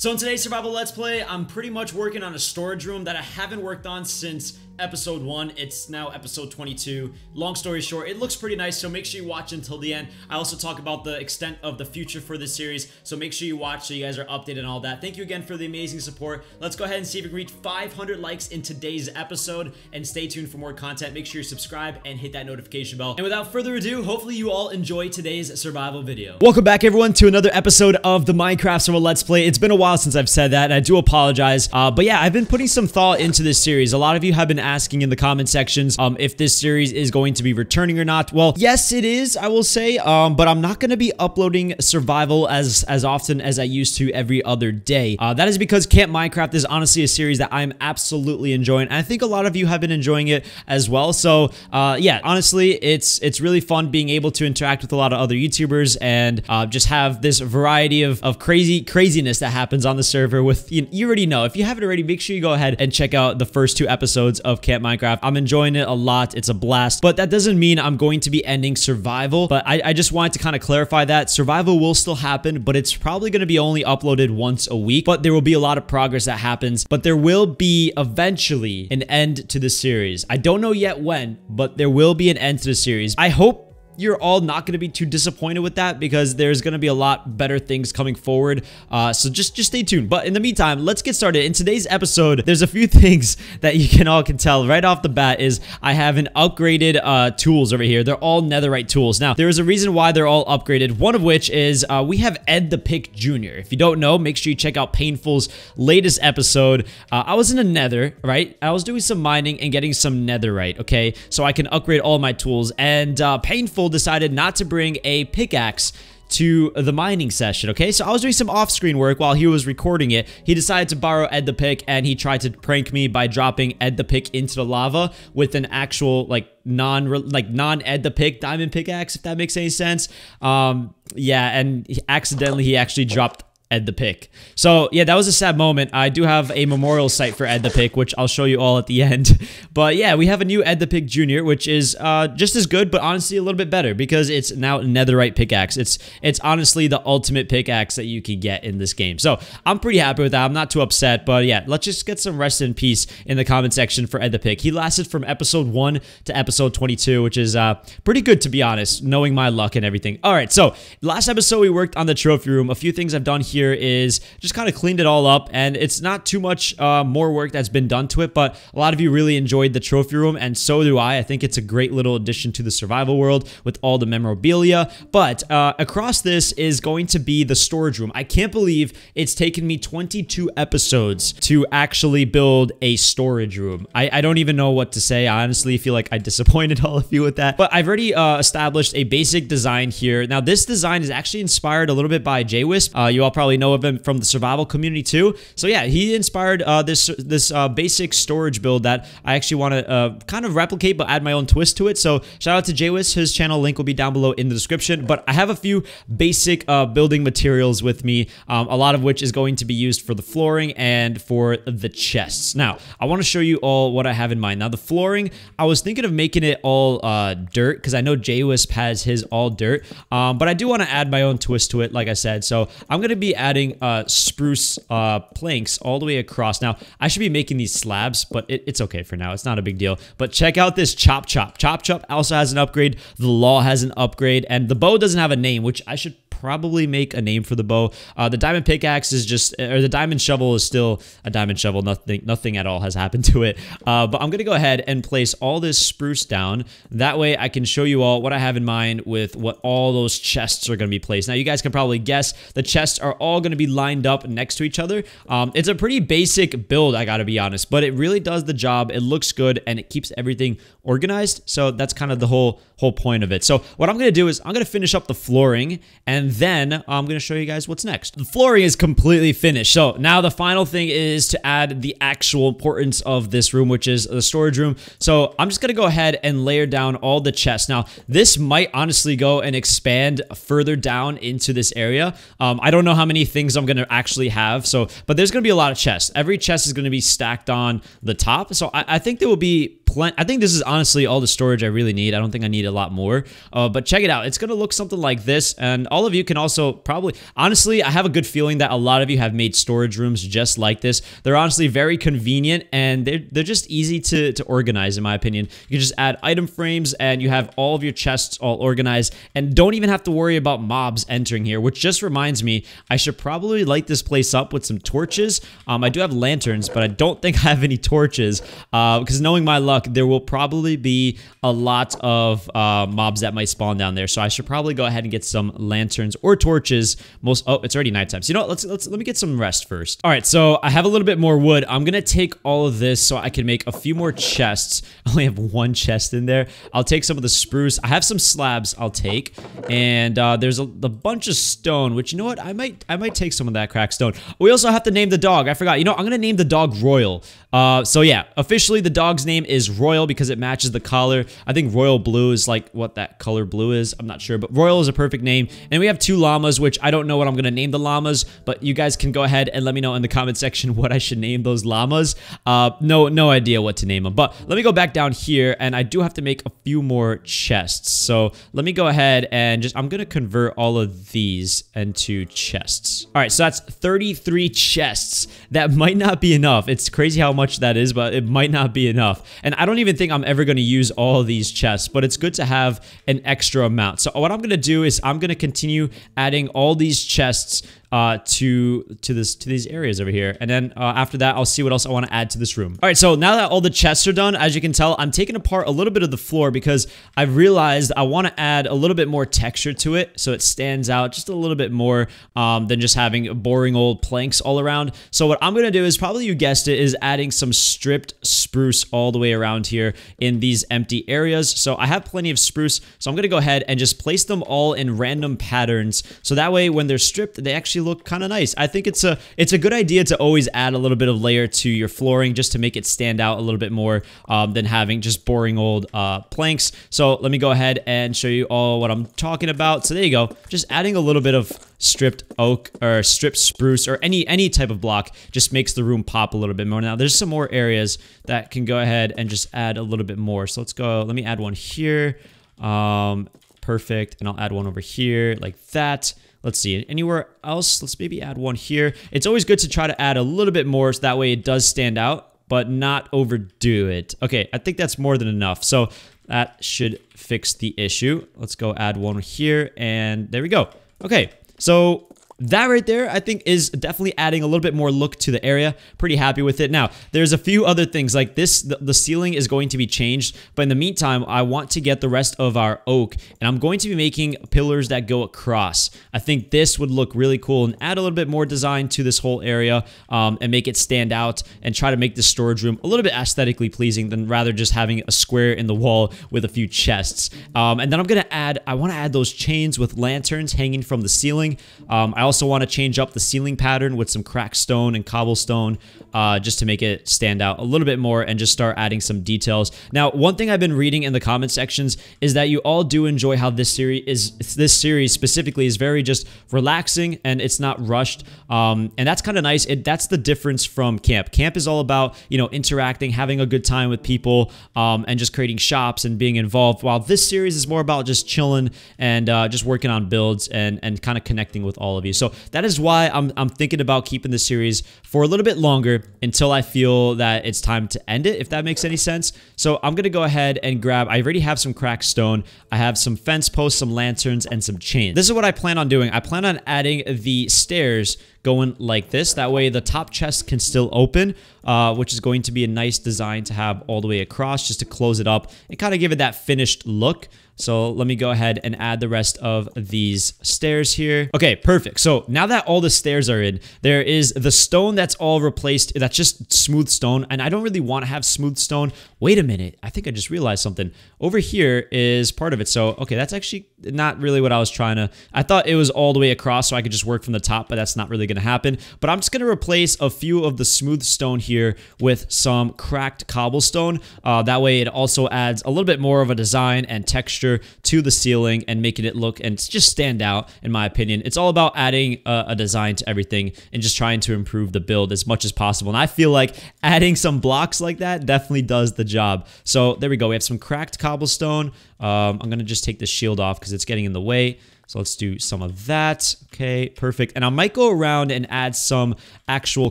So in today's Survival Let's Play, I'm pretty much working on a storage room that I haven't worked on since episode 1. It's now episode 22. Long story short, it looks pretty nice, so make sure you watch until the end. I also talk about the extent of the future for this series, so make sure you watch so you guys are updated and all that. Thank you again for the amazing support. Let's go ahead and see if we can reach 500 likes in today's episode, and stay tuned for more content. Make sure you subscribe and hit that notification bell. And without further ado, hopefully you all enjoy today's survival video. Welcome back, everyone, to another episode of the Minecraft Survival Let's Play. It's been a while since I've said that, and I do apologize. Uh, but yeah, I've been putting some thought into this series. A lot of you have been asking in the comment sections um, if this series is going to be returning or not. Well, yes, it is, I will say, um, but I'm not going to be uploading survival as, as often as I used to every other day. Uh, that is because Camp Minecraft is honestly a series that I'm absolutely enjoying. And I think a lot of you have been enjoying it as well. So uh, yeah, honestly, it's it's really fun being able to interact with a lot of other YouTubers and uh, just have this variety of, of crazy craziness that happens on the server with, you, you already know, if you haven't already, make sure you go ahead and check out the first two episodes of love Camp Minecraft. I'm enjoying it a lot. It's a blast, but that doesn't mean I'm going to be ending survival, but I, I just wanted to kind of clarify that survival will still happen, but it's probably going to be only uploaded once a week, but there will be a lot of progress that happens, but there will be eventually an end to the series. I don't know yet when, but there will be an end to the series. I hope you're all not going to be too disappointed with that because there's going to be a lot better things coming forward. Uh, so just, just stay tuned. But in the meantime, let's get started. In today's episode, there's a few things that you can all can tell right off the bat is I have an upgraded uh, tools over here. They're all netherite tools. Now, there is a reason why they're all upgraded. One of which is uh, we have Ed the Pick Jr. If you don't know, make sure you check out Painful's latest episode. Uh, I was in a nether, right? I was doing some mining and getting some netherite, okay? So I can upgrade all my tools. And uh, Painful decided not to bring a pickaxe to the mining session, okay? So I was doing some off-screen work while he was recording it. He decided to borrow Ed the Pick, and he tried to prank me by dropping Ed the Pick into the lava with an actual, like, non like non ed the pick diamond pickaxe if that makes any sense um yeah and he, accidentally he actually dropped Ed the Pick. So yeah, that was a sad moment. I do have a memorial site for Ed the Pick, which I'll show you all at the end. But yeah, we have a new Ed the Pick Jr., which is uh, just as good, but honestly a little bit better because it's now netherite pickaxe. It's it's honestly the ultimate pickaxe that you can get in this game. So I'm pretty happy with that. I'm not too upset, but yeah, let's just get some rest in peace in the comment section for Ed the Pick. He lasted from episode one to episode 22, which is uh, pretty good to be honest, knowing my luck and everything. All right, so last episode we worked on the trophy room. A few things I've done here here is just kind of cleaned it all up and it's not too much uh, more work that's been done to it, but a lot of you really enjoyed the trophy room and so do I. I think it's a great little addition to the survival world with all the memorabilia, but uh, across this is going to be the storage room. I can't believe it's taken me 22 episodes to actually build a storage room. I, I don't even know what to say. I honestly feel like I disappointed all of you with that, but I've already uh, established a basic design here. Now this design is actually inspired a little bit by JWisp. Uh, you all probably probably know of him from the survival community too. So yeah, he inspired uh, this this uh, basic storage build that I actually want to uh, kind of replicate but add my own twist to it. So shout out to JWIS. His channel link will be down below in the description. But I have a few basic uh, building materials with me, um, a lot of which is going to be used for the flooring and for the chests. Now, I want to show you all what I have in mind. Now, the flooring, I was thinking of making it all uh, dirt because I know JWIS has his all dirt, um, but I do want to add my own twist to it, like I said. So I'm going to be adding uh, spruce uh, planks all the way across. Now, I should be making these slabs, but it, it's okay for now. It's not a big deal. But check out this Chop Chop. Chop Chop also has an upgrade. The Law has an upgrade. And the bow doesn't have a name, which I should probably make a name for the bow. Uh, the diamond pickaxe is just, or the diamond shovel is still a diamond shovel. Nothing, nothing at all has happened to it. Uh, but I'm gonna go ahead and place all this spruce down. That way I can show you all what I have in mind with what all those chests are gonna be placed. Now you guys can probably guess the chests are all gonna be lined up next to each other. Um, it's a pretty basic build, I gotta be honest, but it really does the job. It looks good and it keeps everything organized. So that's kind of the whole whole point of it. So what I'm going to do is I'm going to finish up the flooring and then I'm going to show you guys what's next. The flooring is completely finished. So now the final thing is to add the actual importance of this room, which is the storage room. So I'm just going to go ahead and layer down all the chests. Now, this might honestly go and expand further down into this area. Um, I don't know how many things I'm going to actually have. So, but there's going to be a lot of chests. Every chest is going to be stacked on the top. So I, I think there will be plenty. I think this is honestly all the storage I really need. I don't think I need a lot more, uh, but check it out. It's going to look something like this. And all of you can also probably, honestly, I have a good feeling that a lot of you have made storage rooms just like this. They're honestly very convenient and they're, they're just easy to, to organize in my opinion. You can just add item frames and you have all of your chests all organized and don't even have to worry about mobs entering here, which just reminds me, I should probably light this place up with some torches. Um, I do have lanterns, but I don't think I have any torches because uh, knowing my luck, there will probably be a lot of uh, mobs that might spawn down there. So I should probably go ahead and get some lanterns or torches. Most oh, it's already nighttime. So you know what? Let's let's let me get some rest first. All right, so I have a little bit more wood. I'm gonna take all of this so I can make a few more chests. I only have one chest in there. I'll take some of the spruce. I have some slabs. I'll take, and uh, there's a, bunch of stone. Which you know what? I might I might take some of that cracked stone. We also have to name the dog. I forgot. You know I'm gonna name the dog Royal. Uh, so yeah, officially the dog's name is royal because it matches the collar. I think royal blue is like what that color blue is. I'm not sure, but royal is a perfect name. And we have two llamas, which I don't know what I'm going to name the llamas, but you guys can go ahead and let me know in the comment section what I should name those llamas. Uh, no, no idea what to name them, but let me go back down here and I do have to make a few more chests. So let me go ahead and just, I'm going to convert all of these into chests. All right, so that's 33 chests. That might not be enough. It's crazy how much that is, but it might not be enough. And I don't even think I'm ever going to use all these chests, but it's good to have an extra amount. So what I'm going to do is I'm going to continue adding all these chests uh, to to this to these areas over here. And then uh, after that, I'll see what else I want to add to this room. All right, so now that all the chests are done, as you can tell, I'm taking apart a little bit of the floor because I've realized I want to add a little bit more texture to it so it stands out just a little bit more um, than just having boring old planks all around. So what I'm going to do is probably you guessed it is adding some stripped spruce all the way around here in these empty areas. So I have plenty of spruce, so I'm going to go ahead and just place them all in random patterns. So that way when they're stripped, they actually actually look kind of nice. I think it's a it's a good idea to always add a little bit of layer to your flooring just to make it stand out a little bit more um, than having just boring old uh, planks. So let me go ahead and show you all what I'm talking about. So there you go, just adding a little bit of stripped oak or stripped spruce or any any type of block just makes the room pop a little bit more. Now there's some more areas that can go ahead and just add a little bit more. So let's go, let me add one here. Um, perfect. And I'll add one over here like that. Let's see, anywhere else? Let's maybe add one here. It's always good to try to add a little bit more so that way it does stand out, but not overdo it. Okay, I think that's more than enough. So that should fix the issue. Let's go add one here and there we go. Okay, so that right there, I think, is definitely adding a little bit more look to the area. Pretty happy with it. Now, there's a few other things like this. The, the, ceiling is going to be changed, but in the meantime, I want to get the rest of our oak, and I'm going to be making pillars that go across. I think this would look really cool and add a little bit more design to this whole area um, and make it stand out and try to make the storage room a little bit aesthetically pleasing than rather just having a square in the wall with a few chests. Um, and then I'm going to add, I want to add those chains with lanterns hanging from the ceiling. Um, I also want to change up the ceiling pattern with some cracked stone and cobblestone uh, just to make it stand out a little bit more and just start adding some details. Now, one thing I've been reading in the comment sections is that you all do enjoy how this series is this series specifically is very just relaxing and it's not rushed. Um, and that's kind of nice. It, that's the difference from camp. Camp is all about, you know, interacting, having a good time with people um, and just creating shops and being involved. While this series is more about just chilling and uh, just working on builds and, and kind of connecting with all of you. So that is why I'm, I'm thinking about keeping the series for a little bit longer until I feel that it's time to end it, if that makes any sense. So I'm going to go ahead and grab, I already have some cracked stone. I have some fence posts, some lanterns, and some chains. This is what I plan on doing. I plan on adding the stairs going like this. That way the top chest can still open, uh, which is going to be a nice design to have all the way across just to close it up and kind of give it that finished look. So let me go ahead and add the rest of these stairs here. Okay, perfect. So now that all the stairs are in, there is the stone that's all replaced. That's just smooth stone. And I don't really want to have smooth stone. Wait a minute. I think I just realized something. Over here is part of it. So, okay, that's actually not really what I was trying to. I thought it was all the way across so I could just work from the top, but that's not really going to happen. But I'm just going to replace a few of the smooth stone here with some cracked cobblestone. Uh, that way it also adds a little bit more of a design and texture to the ceiling and making it look and just stand out in my opinion. It's all about adding a, a design to everything and just trying to improve the build as much as possible. And I feel like adding some blocks like that definitely does the job. So there we go. We have some cracked cobblestone. Um, I'm gonna just take this shield off because it's getting in the way. So let's do some of that. Okay, perfect. And I might go around and add some actual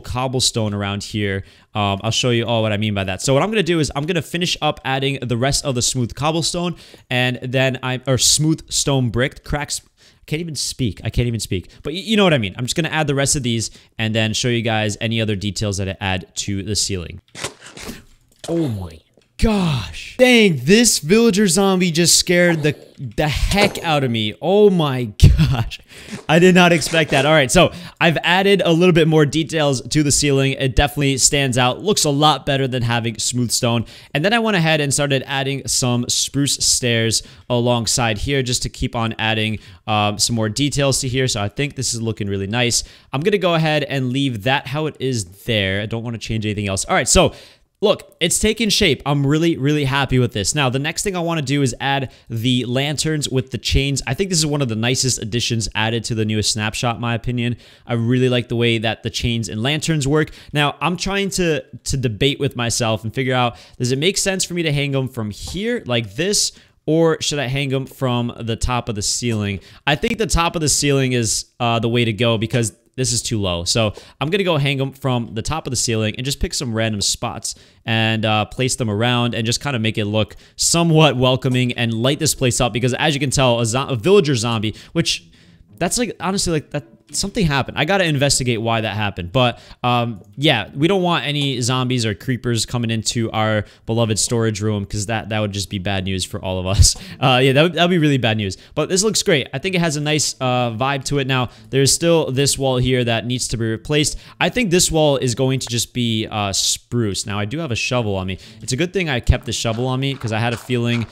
cobblestone around here. Um, I'll show you all what I mean by that. So what I'm going to do is I'm going to finish up adding the rest of the smooth cobblestone and then I'm, or smooth stone brick, cracks. I can't even speak. I can't even speak. But you know what I mean. I'm just going to add the rest of these and then show you guys any other details that I add to the ceiling. Oh my gosh. Dang, this villager zombie just scared the the heck out of me. Oh my gosh. I did not expect that. All right, so I've added a little bit more details to the ceiling. It definitely stands out. Looks a lot better than having smooth stone. And then I went ahead and started adding some spruce stairs alongside here just to keep on adding um, some more details to here. So I think this is looking really nice. I'm going to go ahead and leave that how it is there. I don't want to change anything else. All right, so Look, it's taken shape. I'm really, really happy with this. Now, the next thing I want to do is add the lanterns with the chains. I think this is one of the nicest additions added to the newest snapshot, my opinion. I really like the way that the chains and lanterns work. Now, I'm trying to, to debate with myself and figure out, does it make sense for me to hang them from here like this? Or should I hang them from the top of the ceiling? I think the top of the ceiling is uh, the way to go because this is too low. So I'm going to go hang them from the top of the ceiling and just pick some random spots and uh, place them around and just kind of make it look somewhat welcoming and light this place up because as you can tell, a, a villager zombie, which that's like, honestly, like that something happened. I got to investigate why that happened. But um, yeah, we don't want any zombies or creepers coming into our beloved storage room because that, that would just be bad news for all of us. Uh, yeah, that would, that be really bad news. But this looks great. I think it has a nice uh, vibe to it now. There's still this wall here that needs to be replaced. I think this wall is going to just be uh, spruce. Now, I do have a shovel on me. It's a good thing I kept the shovel on me because I had a feeling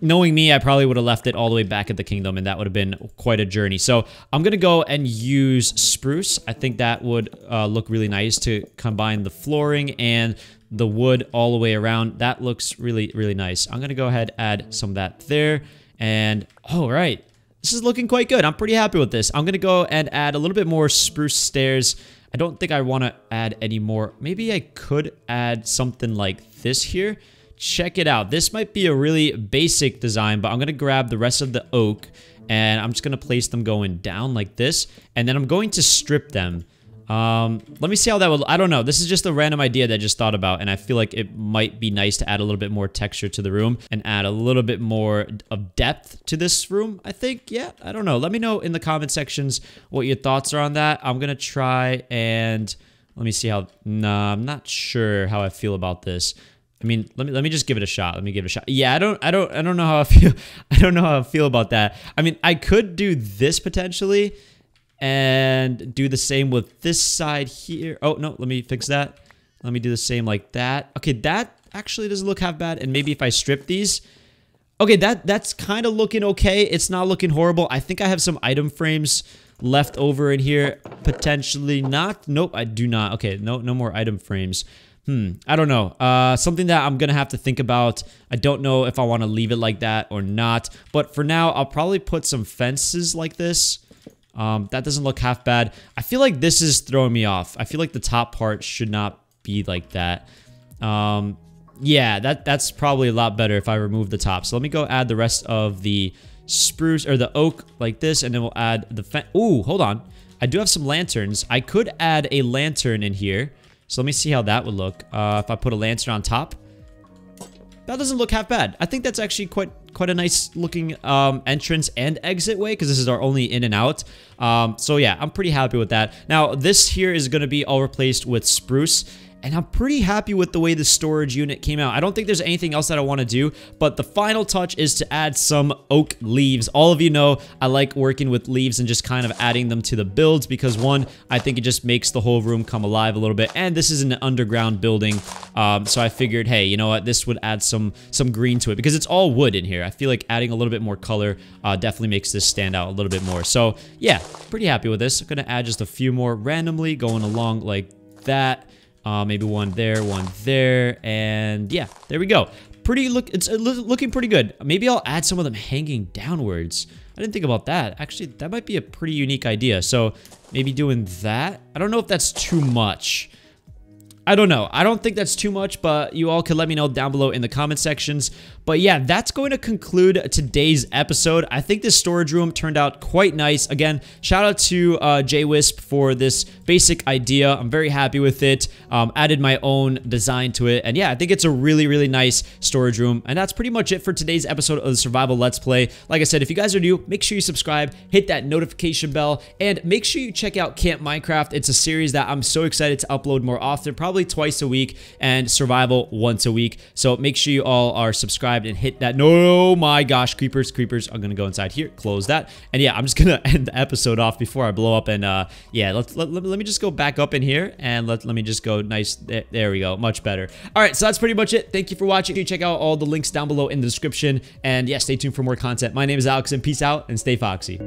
knowing me, I probably would have left it all the way back at the kingdom and that would have been quite a journey. So I'm going to go and use spruce. I think that would uh, look really nice to combine the flooring and the wood all the way around. That looks really, really nice. I'm going to go ahead add some of that there. And all oh, right, this is looking quite good. I'm pretty happy with this. I'm going to go and add a little bit more spruce stairs. I don't think I want to add any more. Maybe I could add something like this here check it out. This might be a really basic design, but I'm going to grab the rest of the oak and I'm just going to place them going down like this. And then I'm going to strip them. Um, let me see how that would, I don't know. This is just a random idea that I just thought about and I feel like it might be nice to add a little bit more texture to the room and add a little bit more of depth to this room, I think. Yeah, I don't know. Let me know in the comment sections what your thoughts are on that. I'm going to try and let me see how, nah, I'm not sure how I feel about this. I mean, let me let me just give it a shot. Let me give it a shot. Yeah, I don't I don't I don't know how I feel I don't know how I feel about that. I mean, I could do this potentially and do the same with this side here. Oh, no, let me fix that. Let me do the same like that. Okay, that actually doesn't look half bad and maybe if I strip these Okay, that that's kind of looking okay. It's not looking horrible. I think I have some item frames left over in here potentially not nope i do not okay no no more item frames Hmm, I don't know. Uh, something that I'm going to have to think about. I don't know if I want to leave it like that or not. But for now, I'll probably put some fences like this. Um, that doesn't look half bad. I feel like this is throwing me off. I feel like the top part should not be like that. Um, yeah, that that's probably a lot better if I remove the top. So let me go add the rest of the spruce or the oak like this, and then we'll add the fence. Ooh, hold on. I do have some lanterns. I could add a lantern in here. So let me see how that would look. Uh, if I put a lancer on top, that doesn't look half bad. I think that's actually quite quite a nice looking um, entrance and exit way because this is our only in and out. Um, so yeah, I'm pretty happy with that. Now this here is going to be all replaced with spruce. And I'm pretty happy with the way the storage unit came out. I don't think there's anything else that I want to do, but the final touch is to add some oak leaves. All of you know I like working with leaves and just kind of adding them to the builds because one, I think it just makes the whole room come alive a little bit. And this is an underground building, um, so I figured, hey, you know what, this would add some some green to it because it's all wood in here. I feel like adding a little bit more color uh, definitely makes this stand out a little bit more. So yeah, pretty happy with this. I'm gonna add just a few more randomly going along like that. Uh, maybe one there, one there, and yeah, there we go. Pretty look, it's looking pretty good. Maybe I'll add some of them hanging downwards. I didn't think about that. Actually, that might be a pretty unique idea. So maybe doing that. I don't know if that's too much. I don't know. I don't think that's too much, but you all could let me know down below in the comment sections. But yeah, that's going to conclude today's episode. I think this storage room turned out quite nice. Again, shout out to uh, JWisp for this basic idea. I'm very happy with it. Um, added my own design to it. And yeah, I think it's a really, really nice storage room. And that's pretty much it for today's episode of the Survival Let's Play. Like I said, if you guys are new, make sure you subscribe, hit that notification bell, and make sure you check out Camp Minecraft. It's a series that I'm so excited to upload more often. Probably probably twice a week and survival once a week. So make sure you all are subscribed and hit that. No, oh my gosh, creepers, creepers. I'm going to go inside here, close that. And yeah, I'm just going to end the episode off before I blow up. And uh, yeah, let's, let, let, let me just go back up in here and let, let me just go nice. There, there we go. Much better. All right, so that's pretty much it. Thank you for watching. You check out all the links down below in the description. And yeah, stay tuned for more content. My name is Alex and peace out and stay foxy.